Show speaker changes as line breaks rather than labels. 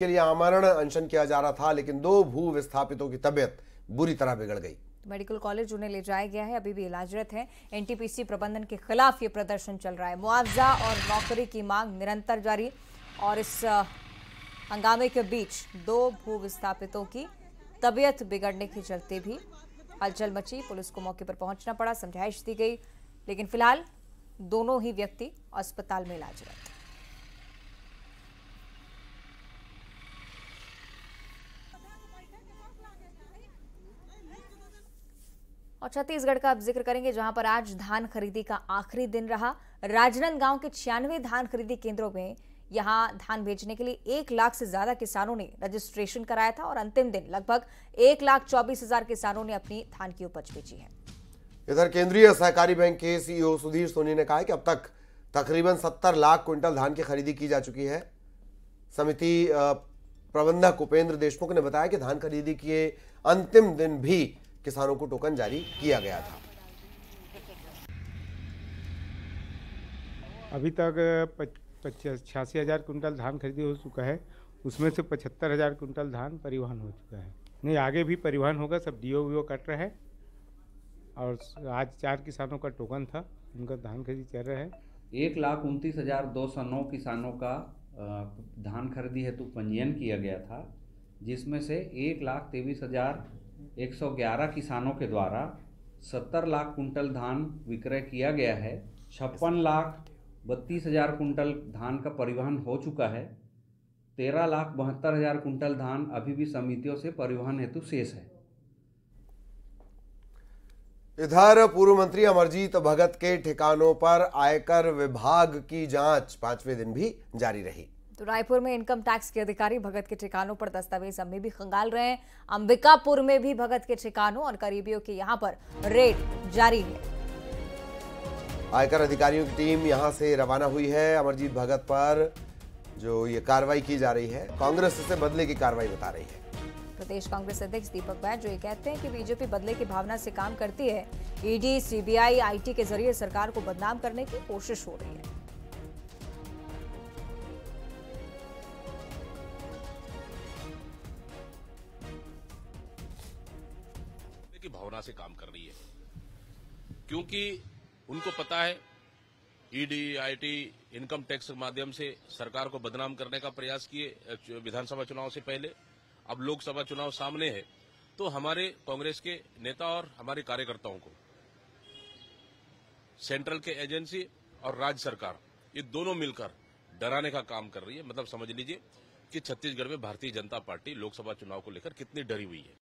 के लिए आमरण अनशन किया जा रहा था लेकिन दो भू विस्थापितों की तबियत बुरी तरह बिगड़ गई
मेडिकल कॉलेज उन्हें ले जाया गया है अभी भी इलाजरत हैं एनटीपीसी प्रबंधन के खिलाफ ये प्रदर्शन चल रहा है मुआवजा और नौकरी की मांग निरंतर जारी और इस हंगामे के बीच दो भू विस्थापितों की तबियत बिगड़ने के चलते भी हलचल मची पुलिस को मौके पर पहुंचना पड़ा समझाइश दी गई लेकिन फिलहाल दोनों ही व्यक्ति अस्पताल में इलाजरत और छत्तीसगढ़ का अब जिक्र करेंगे जहां पर आज धान खरीदी का आखिरी दिन रहा राजनंद गांव के छियानवे धान खरीदी केंद्रों में यहां धान बेचने के लिए एक लाख से ज्यादा किसानों ने रजिस्ट्रेशन कराया था और अंतिम दिन लगभग एक लाख चौबीस हजार किसानों ने अपनी धान की उपज बेची है
इधर केंद्रीय सहकारी बैंक के सीईओ सुधीर सोनी ने कहा कि अब तक तकरीबन सत्तर लाख क्विंटल धान की खरीदी की जा चुकी है समिति प्रबंधक उपेंद्र देशमुख ने बताया कि धान खरीदी के अंतिम दिन भी किसानों को टोकन जारी किया गया था
अभी तक छियासी हज़ार कुंटल धान खरीदी हो चुका है उसमें से पचहत्तर हज़ार कुंटल धान परिवहन हो चुका है नहीं आगे भी परिवहन होगा सब डीओ वीओ कट रहे हैं और आज चार किसानों का टोकन था उनका धान खरीदी चल रहा है एक लाख उनतीस हज़ार दो सौ नौ किसानों का धान खरीदी हेतु पंजीयन किया गया था जिसमें से एक लाख तेईस हज़ार 111 किसानों के द्वारा 70 लाख कुंटल धान विक्रय किया गया है छप्पन लाख बत्तीस हज़ार कुंटल धान का परिवहन हो चुका है तेरह लाख बहत्तर हज़ार कुंटल धान अभी भी समितियों से परिवहन हेतु शेष है
इधर पूर्व मंत्री अमरजीत भगत के ठिकानों पर आयकर विभाग की जांच पांचवें दिन भी जारी रही
तो रायपुर में इनकम टैक्स के अधिकारी भगत के ठिकानों पर दस्तावेज अम्मी भी खंगाल रहे हैं अंबिकापुर में भी भगत के ठिकानों और करीबियों के यहाँ पर रेड जारी है
आयकर अधिकारियों की टीम यहां से रवाना हुई है अमरजीत भगत पर जो ये कार्रवाई की जा रही है कांग्रेस इसे बदले की कार्रवाई बता रही है
प्रदेश कांग्रेस अध्यक्ष दीपक बैज जो ये कहते हैं कि बीजेपी बदले की भावना से काम करती है ईडी सीबीआई आईटी के जरिए सरकार को बदनाम करने की कोशिश हो रही है
की भावना से काम कर रही है क्योंकि उनको पता है ईडी आईटी इनकम टैक्स के माध्यम से सरकार को बदनाम करने का प्रयास किए विधानसभा चुनाव से पहले अब लोकसभा चुनाव सामने है तो हमारे कांग्रेस के नेता और हमारे कार्यकर्ताओं को सेंट्रल के एजेंसी और राज्य सरकार ये दोनों मिलकर डराने का काम कर रही है मतलब समझ लीजिए कि छत्तीसगढ़ में भारतीय जनता पार्टी लोकसभा चुनाव को लेकर कितनी डरी हुई है